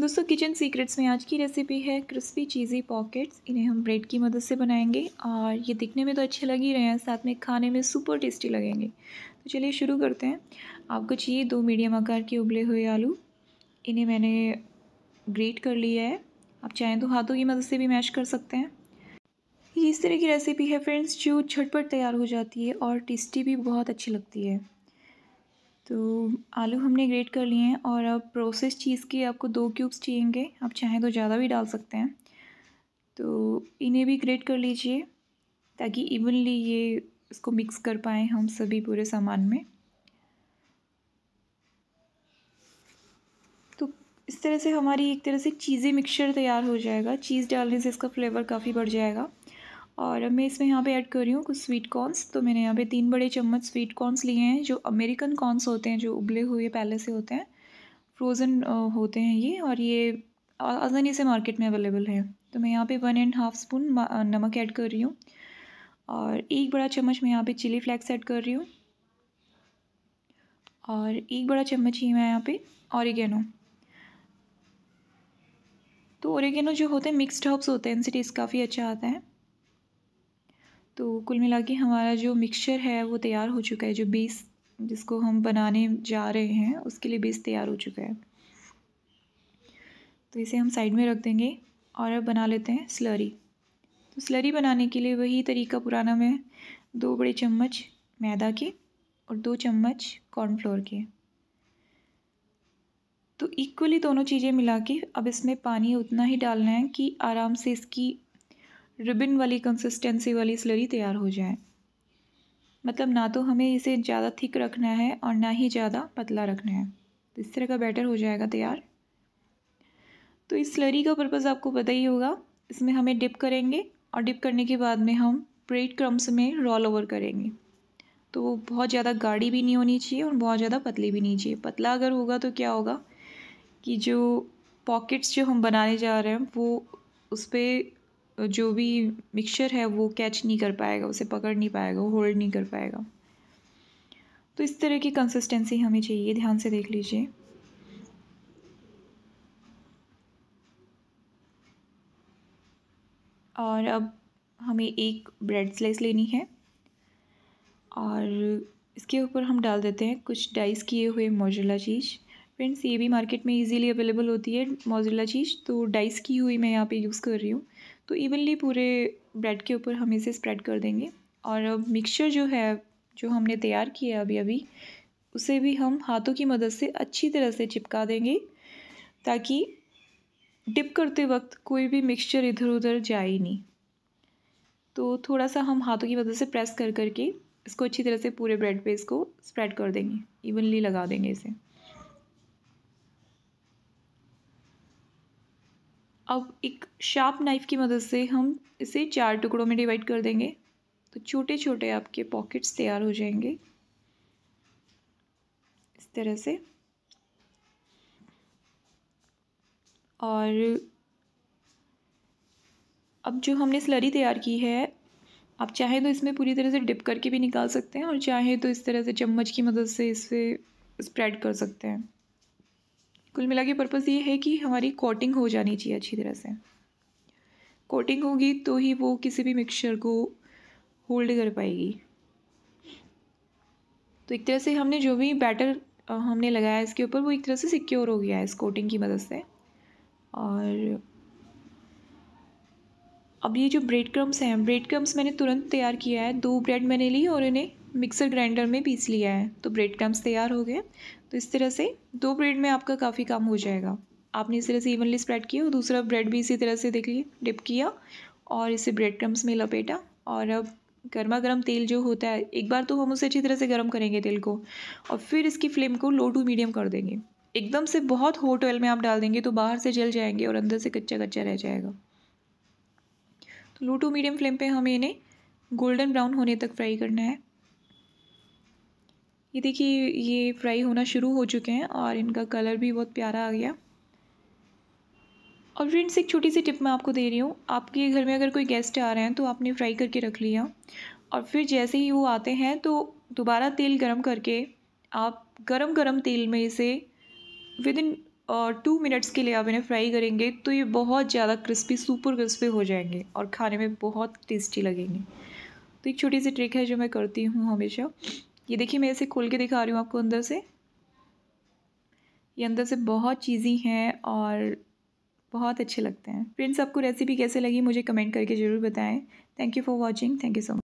दोस्तों kitchen secrets में आज की रेसिपी है क्रिस्पी चीज़ी पॉकेट्स इन्हें हम ब्रेड की मदद से बनाएंगे और ये दिखने में तो अच्छे लग ही रहे हैं साथ में खाने में सुपर टेस्टी लगेंगे तो चलिए शुरू करते हैं आपको चाहिए दो मीडियम आकार के उबले हुए आलू इन्हें मैंने ग्रेट कर लिया है आप चाहें तो हाथों की मदद से भी मैश कर सकते हैं ये इस तरह की रेसिपी है फ्रेंड्स जो झटपट तैयार हो जाती है और टेस्टी भी बहुत अच्छी लगती है तो आलू हमने ग्रेट कर लिए हैं और अब प्रोसेस चीज़ के आपको दो क्यूब्स चाहिएंगे आप चाहें तो ज़्यादा भी डाल सकते हैं तो इन्हें भी ग्रेट कर लीजिए ताकि इवनली ये इसको मिक्स कर पाएँ हम सभी पूरे सामान में तो इस तरह से हमारी एक तरह से चीज़ी मिक्सचर तैयार हो जाएगा चीज़ डालने से इसका फ्लेवर काफ़ी बढ़ जाएगा और अब मैं इसमें यहाँ पे ऐड कर रही हूँ कुछ स्वीट कॉर्नस तो मैंने यहाँ पे तीन बड़े चम्मच स्वीट कॉर्नस लिए हैं जो अमेरिकन कॉर्नस होते हैं जो उबले हुए पहले से होते हैं फ्रोज़न होते हैं ये और ये आसानी से मार्केट में अवेलेबल है तो मैं यहाँ पे वन एंड हाफ स्पून नमक ऐड कर रही हूँ और एक बड़ा चम्मच मैं यहाँ पर चिली फ्लैक्स ऐड कर रही हूँ और एक बड़ा चम्मच ही मैं यहाँ पर ऑरिगेनो तो औरगेनो जो होते हैं मिक्सड हर्ब्स होते हैं इनसे टेस्ट काफ़ी अच्छा आता है तो कुल मिला के हमारा जो मिक्सचर है वो तैयार हो चुका है जो बेस जिसको हम बनाने जा रहे हैं उसके लिए बेस तैयार हो चुका है तो इसे हम साइड में रख देंगे और अब बना लेते हैं स्लरी तो स्लरी बनाने के लिए वही तरीका पुराना में दो बड़े चम्मच मैदा के और दो चम्मच कॉर्नफ्लोर के तो इक्वली दोनों चीज़ें मिला के अब इसमें पानी उतना ही डालना है कि आराम से इसकी रिबन वाली कंसिस्टेंसी वाली स्लरी तैयार हो जाए मतलब ना तो हमें इसे ज़्यादा थिक रखना है और ना ही ज़्यादा पतला रखना है तो इस तरह का बैटर हो जाएगा तैयार तो इस स्लरी का पर्पज़ आपको पता ही होगा इसमें हमें डिप करेंगे और डिप करने के बाद में हम ब्रेड क्रम्स में रोल ओवर करेंगे तो वो बहुत ज़्यादा गाढ़ी भी नहीं होनी चाहिए और बहुत ज़्यादा पतली भी नहीं चाहिए पतला अगर होगा तो क्या होगा कि जो पॉकेट्स जो हम बनाने जा रहे हैं वो उस पर जो भी मिक्सचर है वो कैच नहीं कर पाएगा उसे पकड़ नहीं पाएगा होल्ड नहीं कर पाएगा तो इस तरह की कंसिस्टेंसी हमें चाहिए ध्यान से देख लीजिए और अब हमें एक ब्रेड स्लाइस लेनी है और इसके ऊपर हम डाल देते हैं कुछ डाइस किए हुए मोजिला चीज़ फ्रेंड्स ये भी मार्केट में इजीली अवेलेबल होती है मोजिला चीज़ तो डाइस की हुई मैं यहाँ पे यूज़ कर रही हूँ तो इवनली पूरे ब्रेड के ऊपर हम इसे स्प्रेड कर देंगे और अब मिक्सचर जो है जो हमने तैयार किया है अभी अभी उसे भी हम हाथों की मदद से अच्छी तरह से चिपका देंगे ताकि डिप करते वक्त कोई भी मिक्सचर इधर उधर जाए ही नहीं तो थोड़ा सा हम हाथों की मदद से प्रेस कर करके इसको अच्छी तरह से पूरे ब्रेड पे इसको स्प्रेड कर देंगे इवनली लगा देंगे इसे अब एक शार्प नाइफ़ की मदद से हम इसे चार टुकड़ों में डिवाइड कर देंगे तो छोटे छोटे आपके पॉकेट्स तैयार हो जाएंगे इस तरह से और अब जो हमने स्लरी तैयार की है आप चाहे तो इसमें पूरी तरह से डिप करके भी निकाल सकते हैं और चाहे तो इस तरह से चम्मच की मदद से इसे स्प्रेड कर सकते हैं कुल मिला के पर्पज़ ये है कि हमारी कोटिंग हो जानी चाहिए अच्छी तरह से कोटिंग होगी तो ही वो किसी भी मिक्सचर को होल्ड कर पाएगी तो एक तरह से हमने जो भी बैटर हमने लगाया इसके ऊपर वो एक तरह से सिक्योर हो गया है इस कोटिंग की मदद से और अब ये जो ब्रेड क्रम्स हैं ब्रेड क्रम्स मैंने तुरंत तैयार किया है दो ब्रेड मैंने ली और इन्हें मिक्सर ग्राइंडर में पीस लिया है तो ब्रेड क्रम्स तैयार हो गए तो इस तरह से दो ब्रेड में आपका काफ़ी काम हो जाएगा आपने इस तरह से इवनली स्प्रेड किया और दूसरा ब्रेड भी इसी तरह से देख लिए डिप किया और इसे ब्रेड क्रम्स में लपेटा और अब गर्मा गर्म तेल जो होता है एक बार तो हम उसे अच्छी तरह से गर्म करेंगे तेल को और फिर इसकी फ्लेम को लो टू मीडियम कर देंगे एकदम से बहुत हॉट ऑयल में आप डाल देंगे तो बाहर से जल जाएंगे और अंदर से कच्चा कच्चा रह जाएगा तो लो टू मीडियम फ्लेम पे हमें इन्हें गोल्डन ब्राउन होने तक फ्राई करना है ये देखिए ये फ्राई होना शुरू हो चुके हैं और इनका कलर भी बहुत प्यारा आ गया और फ्रेंड्स एक छोटी सी टिप मैं आपको दे रही हूँ आपके घर में अगर कोई गेस्ट आ रहे हैं तो आपने फ्राई करके रख लिया और फिर जैसे ही वो आते हैं तो दोबारा तेल गरम करके आप गरम गरम तेल में इसे विद इन टू मिनट्स के लिए आप इन्हें फ्राई करेंगे तो ये बहुत ज़्यादा क्रिस्पी सुपर क्रिस्पी हो जाएंगे और खाने में बहुत टेस्टी लगेंगे तो एक छोटी सी ट्रिक है जो मैं करती हूँ हमेशा ये देखिए मैं इसे खोल के दिखा रही हूँ आपको अंदर से ये अंदर से बहुत चीज़ी हैं और बहुत अच्छे लगते हैं फ्रेंड्स आपको रेसिपी कैसे लगी मुझे कमेंट करके ज़रूर बताएं thank you for watching thank you so much